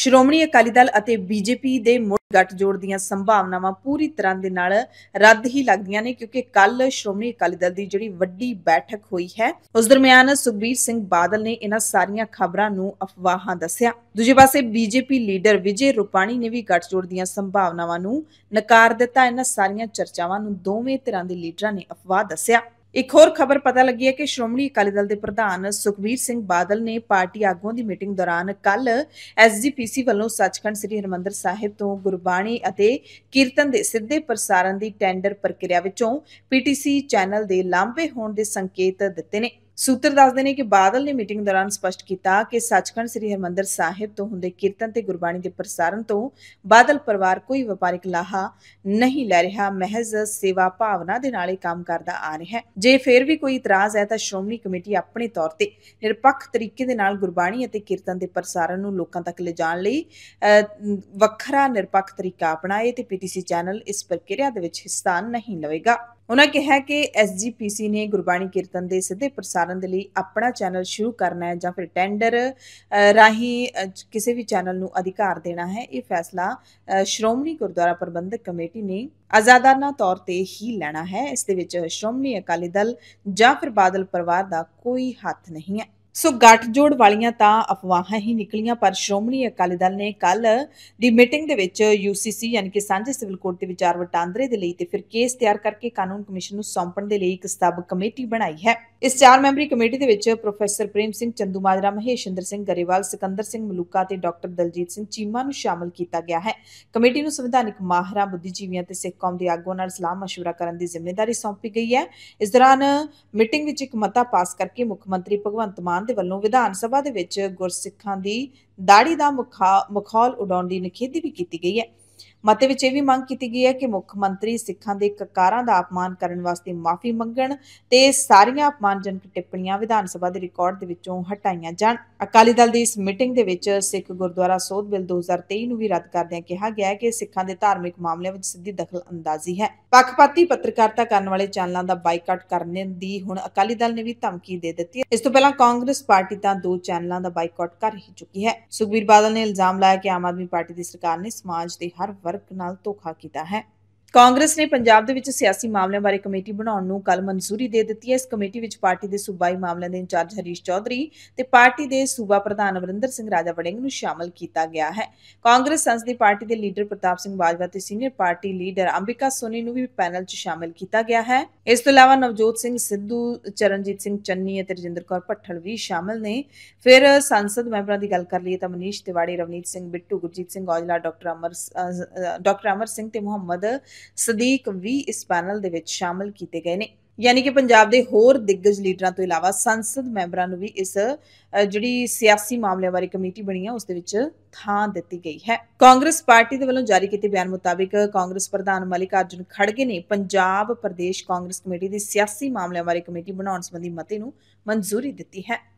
ਸ਼੍ਰੋਮਣੀ ਅਕਾਲੀ ਦਲ ਅਤੇ ਬੀਜੇਪੀ ਦੇ ਮੁੜ ਗੱਠਜੋੜ ਦੀਆਂ ਸੰਭਾਵਨਾਵਾਂ ਪੂਰੀ ਤਰ੍ਹਾਂ ਦੇ ਨਾਲ ਰੱਦ ਹੀ ਲੱਗਦੀਆਂ ਨੇ ਕਿਉਂਕਿ ਕੱਲ ਸ਼੍ਰੋਮਣੀ ਅਕਾਲੀ ਦਲ ਦੀ ਜਿਹੜੀ ਵੱਡੀ ਬੈਠਕ ਹੋਈ ਹੈ ਉਸ ਦਰਮਿਆਨ ਸੁਖਬੀਰ ਸਿੰਘ ਬਾਦਲ ਨੇ ਇਹਨਾਂ ਸਾਰੀਆਂ ਖਬਰਾਂ ਨੂੰ ਅਫਵਾਹਾਂ ਦੱਸਿਆ ਦੂਜੇ ਪਾਸੇ ਬੀਜੇਪੀ ਲੀਡਰ ਵਿਜੇ ਰੁਪਾਣੀ ਨੇ ਵੀ ਗੱਠਜੋੜ ਦੀਆਂ ਸੰਭਾਵਨਾਵਾਂ ਨੂੰ ਨਕਾਰ ਦਿੱਤਾ ਇਹਨਾਂ ਸਾਰੀਆਂ ਚਰਚਾਵਾਂ ਨੂੰ ਦੋਵੇਂ ਧਿਰਾਂ ਦੇ ਲੀਡਰਾਂ ਨੇ ਅਫਵਾਹ ਦੱਸਿਆ ਇੱਕ ਹੋਰ ਖਬਰ ਪਤਾ ਲੱਗੀ ਹੈ ਕਿ ਸ਼੍ਰੋਮਣੀ ਅਕਾਲੀ ਦਲ ਦੇ ਪ੍ਰਧਾਨ ਸੁਖਬੀਰ ਸਿੰਘ ਬਾਦਲ ਨੇ ਪਾਰਟੀ ਆਗੂਆਂ ਦੀ ਮੀਟਿੰਗ ਦੌਰਾਨ ਕੱਲ ਐਸਜੀਪੀਸੀ ਵੱਲੋਂ ਸੱਚਖੰਡ ਸ੍ਰੀ ਹਰਮੰਦਰ ਸਾਹਿਬ ਤੋਂ ਗੁਰਬਾਣੀ ਅਤੇ ਕੀਰਤਨ ਦੇ ਸਿੱਧੇ ਪ੍ਰਸਾਰਣ ਦੀ ਟੈਂਡਰ ਪ੍ਰਕਿਰਿਆ ਵਿੱਚੋਂ ਪੀਟੀਸੀ ਚੈਨਲ ਦੇ ਲਾਂਭੇ ਹੋਣ ਦੇ ਸੰਕੇਤ ਦਿੱਤੇ ਨੇ ਸੂਤਰ ਦੱਸਦੇ ਨੇ ਕਿ ਬਾਦਲ ਨੇ ਮੀਟਿੰਗ ਦੌਰਾਨ ਸਪਸ਼ਟ ਕੀਤਾ ਕਿ ਸੱਚਖੰਡ ਸ੍ਰੀ ਹਰਮੰਦਰ ਸਾਹਿਬ ਤੋਂ ਹੁੰਦੇ ਕੀਰਤਨ ਤੇ ਗੁਰਬਾਣੀ ਦੇ ਪ੍ਰਸਾਰਣ ਤੋਂ ਬਾਦਲ ਪਰਿਵਾਰ ਕੋਈ ਵਪਾਰਿਕ ਲਾਹਾ ਨਹੀਂ ਲੈ ਰਿਹਾ ਮਹਿਜ਼ ਸੇਵਾ ਭਾਵਨਾ ਦੇ ਨਾਲ ਹੀ ਕੰਮ ਕਰਦਾ ਆ ਰਿਹਾ ਹੈ ਜੇ ਫੇਰ ਵੀ ਕੋਈ ਇਤਰਾਜ਼ ਹੈ ਤਾਂ ਸ਼੍ਰੋਮਣੀ ਕਮੇਟੀ ਆਪਣੇ ਤੌਰ ਤੇ ਨਿਰਪੱਖ ਤਰੀਕੇ ਦੇ ਨਾਲ ਗੁਰਬਾਣੀ ਅਤੇ ਕੀਰਤਨ ਦੇ ਪ੍ਰਸਾਰਣ ਨੂੰ ਲੋਕਾਂ ਤੱਕ ਲਿਜਾਣ ਲਈ ਵੱਖਰਾ ਨਿਰਪੱਖ ਤਰੀਕਾ ਅਪਣਾਏ ਤੇ ਪੀਟੀਸੀ ਚੈਨਲ ਇਸ ਪ੍ਰਕਿਰਿਆ ਦੇ ਵਿੱਚ ਹਿੱਸਾ ਨਹੀਂ ਲਵੇਗਾ ਉਹਨਾਂ ਕਿਹਾ ਕਿ ਐਸਜੀਪੀਸੀ ਨੇ ਗੁਰਬਾਣੀ ਕੀਰਤਨ ਦੇ ਸਿੱਧੇ ਪ੍ਰਸਾਰਣ ਦੇ ਲਈ ਆਪਣਾ ਚੈਨਲ ਸ਼ੁਰੂ ਕਰਨਾ ਹੈ ਜਾਂ ਫਿਰ ਟੈਂਡਰ ਰਾਹੀਂ ਕਿਸੇ ਵੀ ਚੈਨਲ ਨੂੰ ਅਧਿਕਾਰ ਦੇਣਾ ਹੈ ਇਹ ਫੈਸਲਾ ਸ਼੍ਰੋਮਣੀ ਗੁਰਦੁਆਰਾ ਪ੍ਰਬੰਧਕ ਕਮੇਟੀ ਨੇ ਆਜ਼ਾਦਾਨਾ ਤੌਰ ਤੇ ਹੀ ਲੈਣਾ ਹੈ ਇਸ ਦੇ ਵਿੱਚ ਸ਼੍ਰੋਮਣੀ ਅਕਾਲੀ ਦਲ ਜਾਂ ਫਿਰ ਬਾਦਲ ਪਰਿਵਾਰ ਦਾ ਕੋਈ ਹੱਥ ਨਹੀਂ ਹੈ ਸੋ ਗੱਠਜੋੜ ਵਾਲੀਆਂ ਤਾਂ ਅਫਵਾਹਾਂ ਹੀ ਨਿਕਲੀਆਂ ਪਰ ਸ਼੍ਰੋਮਣੀ ਅਕਾਲੀ ਦਲ ਨੇ ਕੱਲ ਦੀ ਮੀਟਿੰਗ ਦੇ ਵਿੱਚ ਯੂਸੀਸੀ ਯਾਨੀ ਕਿ ਸਾਂਝੇ ਸਿਵਲ ਕੋਰਟ ਦੇ ਵਿਚਾਰ ਵਟਾਂਦਰੇ ਦੇ ਲਈ ਤੇ ਫਿਰ ਕੇਸ ਤਿਆਰ ਕਰਕੇ ਕਾਨੂੰਨ ਕਮਿਸ਼ਨ ਨੂੰ ਸੌਂਪਣ ਦੇ ਲਈ ਇੱਕ ਸਬ ਕਮੇਟੀ ਬਣਾਈ ਹੈ ਇਸ ਚਾਰ ਮੈਂਬਰੀ ਕਮੇਟੀ ਦੇ ਵਿੱਚ ਪ੍ਰੋਫੈਸਰ ਪ੍ਰੇਮ ਸਿੰਘ ਚੰਦੂਮਾਜਰਾ ਮਹੇਸ਼ਿੰਦਰ ਸਿੰਘ ਗਰੇਵਾਲ ਸਿਕੰਦਰ ਸਿੰਘ ਮਲੂਕਾ ਤੇ ਡਾਕਟਰ ਦਲਜੀਤ ਸਿੰਘ ਚੀਮਾ ਨੂੰ ਸ਼ਾਮਲ ਕੀਤਾ ਗਿਆ ਹੈ ਕਮੇਟੀ ਨੂੰ ਸੰਵਿਧਾਨਿਕ ਮਾਹਰਾਂ ਬੁੱਧੀਜੀਵੀਆਂ ਤੇ ਸਿੱਖ ਕੌਮ ਦੇ ਆਗੂਆਂ ਨਾਲ ਸਲਾਹ مشورہ ਕਰਨ ਦੀ ਜ਼ਿੰਮੇਵਾਰੀ ਸੌਂਪੀ ਗਈ ਹੈ ਇਸ ਦੌਰਾਨ ਮੀਟਿੰਗ ਵਿੱਚ ਇੱਕ ਮਤਾ ਪਾਸ ਕਰਕੇ ਮੁੱਖ ਮੰਤਰੀ ਭਗਵੰਤ ਮਾਨ ਦੇ ਵੱਲੋਂ ਵਿਧਾਨ ਸਭਾ ਦੇ ਵਿੱਚ ਗੁਰਸਿੱਖਾਂ ਦੀ ਦਾੜੀ ਦਾ ਮਖੌਲ ਉਡਾਉਣ ਦੀ ਨਿਖੇਧੀ ਵੀ ਕੀਤੀ ਗਈ ਹੈ ਮਤੇ ਵਿੱਚ ਇਹ ਵੀ ਮੰਗ ਕੀਤੀ ਗਈ ਹੈ ਕਿ ਮੁੱਖ ਮੰਤਰੀ ਸਿੱਖਾਂ ਦੇ ਕਕਾਰਾਂ ਦਾ ਅਪਮਾਨ ਕਰਨ ਵਾਸਤੇ ਮਾਫੀ ਮੰਗਣ ਤੇ ਸਾਰੀਆਂ ਅਪਮਾਨਜਨਕ ਟਿੱਪਣੀਆਂ ਵਿਧਾਨ ਸਭਾ ਦੇ ਰਿਕਾਰਡ ਦੇ ਵਿੱਚੋਂ ਹਟਾਈਆਂ ਜਾਣ ਅਕਾਲੀ ਦਲ ਦੀ ਇਸ ਮੀਟਿੰਗ ਦੇ ਵਿੱਚ ਸਿੱਖ ਗੁਰਦੁਆਰਾ ਸੋਧ ਬਿੱਲ 2023 ਨੂੰ ਵੀ ਰੱਦ ਕਰਦਿਆਂ ਕਿਹਾ ਗਿਆ ਹੈ ਕਿ ਸਿੱਖਾਂ ਦੇ ਧਾਰਮਿਕ ਮਾਮਲਿਆਂ ਵਿੱਚ ਸਿੱਧੀ ਦਖਲ ਅੰਦਾਜ਼ੀ ਹੈ ਪੱਖਪਾਤੀ ਪੱਤਰਕਾਰਤਾ ਕਰਨ ਵਾਲੇ ਚੈਨਲਾਂ ਦਾ ਬਾਈਕਾਟ ਕਰਨ ਦੀ ਹੁਣ ਅਕਾਲੀ ਦਲ ਨੇ ਵੀ ਧਮਕੀ ਦੇ ਦਿੱਤੀ ਹੈ ਇਸ ਤੋਂ ਪਹਿਲਾਂ ਕਾਂਗਰਸ ਪਾਰਟੀ ਤਾਂ ਦੋ ਚੈਨਲਾਂ ਦਾ ਬਾਈਕਾਟ ਕਰ ਹੀ ਚੁੱਕੀ ਹੈ ਸੁਖਬੀਰ ਬਾਦਲ ਨੇ ਇਲਜ਼ਾਮ ਲਾਇਆ ਕਿ ਆਮ ਆਦਮੀ ਪਾਰਟੀ ਦੀ ਸਰਕਾਰ ਨੇ ਸਮਾਜ ਦੇ ਹਰ ਵਰਗ ਨਾਲ ਧੋਖਾ ਕੀਤਾ ਹੈ ਕਾਂਗਰਸ ਨੇ ਪੰਜਾਬ ਦੇ ਵਿੱਚ ਸਿਆਸੀ ਮਾਮਲਿਆਂ ਬਾਰੇ ਕਮੇਟੀ ਬਣਾਉਣ ਨੂੰ ਕੱਲ ਮਨਜ਼ੂਰੀ ਦੇ ਦਿੱਤੀ ਹੈ ਇਸ ਕਮੇਟੀ ਵਿੱਚ ਪਾਰਟੀ ਦੇ ਸੂਬਾਈ ਮਾਮਲਿਆਂ ਦੇ ਇੰਚਾਰਜ ਹਰੀਸ਼ ਚੌਧਰੀ ਤੇ ਪਾਰਟੀ ਦੇ ਸੂਬਾ ਪ੍ਰਧਾਨ ਅਮਰਿੰਦਰ ਸਿੰਘ ਰਾਜਾ ਵੜਿੰਗ ਨੂੰ ਸ਼ਾਮਲ ਕੀਤਾ ਗਿਆ ਹੈ ਕਾਂਗਰਸ ਸੰਸਦੀ ਪਾਰਟੀ ਦੇ ਲੀਡਰ ਪ੍ਰਤਾਪ ਸਿੰਘ ਬਾਜਵਾ ਤੇ senior party leader Ambika Soni ਨੂੰ ਵੀ ਪੈਨਲ 'ਚ ਸ਼ਾਮਲ ਕੀਤਾ ਗਿਆ ਹੈ ਇਸ ਤੋਂ ਇਲਾਵਾ ਨਵਜੋਤ ਸਿੰਘ ਸਿੱਧੂ ਚਰਨਜੀਤ ਸਿੰਘ ਚੰਨੀ ਅਤੇ ਰਜਿੰਦਰ ਕੌਰ ਭੱਠਲ ਵੀ ਸ਼ਾਮਲ ਨੇ ਫਿਰ ਸੰਸਦ ਮੈਂਬਰਾਂ ਦੀ ਗੱਲ ਕਰ ਲਈਏ ਤਾਂ ਮਨੀਸ਼ ਤਿਵਾੜੀ ਰਵਨੀਤ ਸਿੰਘ ਬਿੱਟੂ ਗੁਰਜੀਤ ਸਿੰਘ ਔਜਲਾ ਡਾਕਟਰ ਅਮਰ ਡਾਕਟਰ ਅਮਰ ਸਿੰਘ ਤੇ ਮੁਹੰਮਦ ਸਦੀਕ ਵੀ ਇਸ ਪੈਨਲ ਦੇ ਵਿੱਚ ਸ਼ਾਮਲ ਕੀਤੇ ਗਏ ਨੇ ਯਾਨੀ ਕਿ ਪੰਜਾਬ ਦੇ ਹੋਰ ਦਿੱਗਜ ਲੀਡਰਾਂ ਤੋਂ ਇਲਾਵਾ ਸੰਸਦ ਮੈਂਬਰਾਂ ਨੂੰ ਵੀ ਇਸ ਜਿਹੜੀ ਸਿਆਸੀ ਮਾਮਲਿਆਂ ਬਾਰੇ ਕਮੇਟੀ ਬਣੀ ਹੈ ਉਸ ਦੇ ਵਿੱਚ ਥਾਂ ਦਿੱਤੀ ਗਈ ਹੈ ਕਾਂਗਰਸ ਪਾਰਟੀ ਦੇ ਵੱਲੋਂ ਜਾਰੀ ਕੀਤੇ ਬਿਆਨ ਮੁਤਾਬਿਕ ਕਾਂਗਰਸ ਪ੍ਰਧਾਨ ਮਲਿਕ ਅਰਜਨ ਖੜਗੇ ਨੇ ਪੰਜਾਬ ਪ੍ਰਦੇਸ਼ ਕਾਂਗਰਸ ਕਮੇਟੀ ਦੀ ਸਿਆਸੀ ਮਾਮਲਿਆਂ ਬਾਰੇ ਕਮੇਟੀ ਬਣਾਉਣ ਸੰਬੰਧੀ ਮਤੇ ਨੂੰ ਮਨਜ਼ੂਰੀ ਦਿੱਤੀ ਹੈ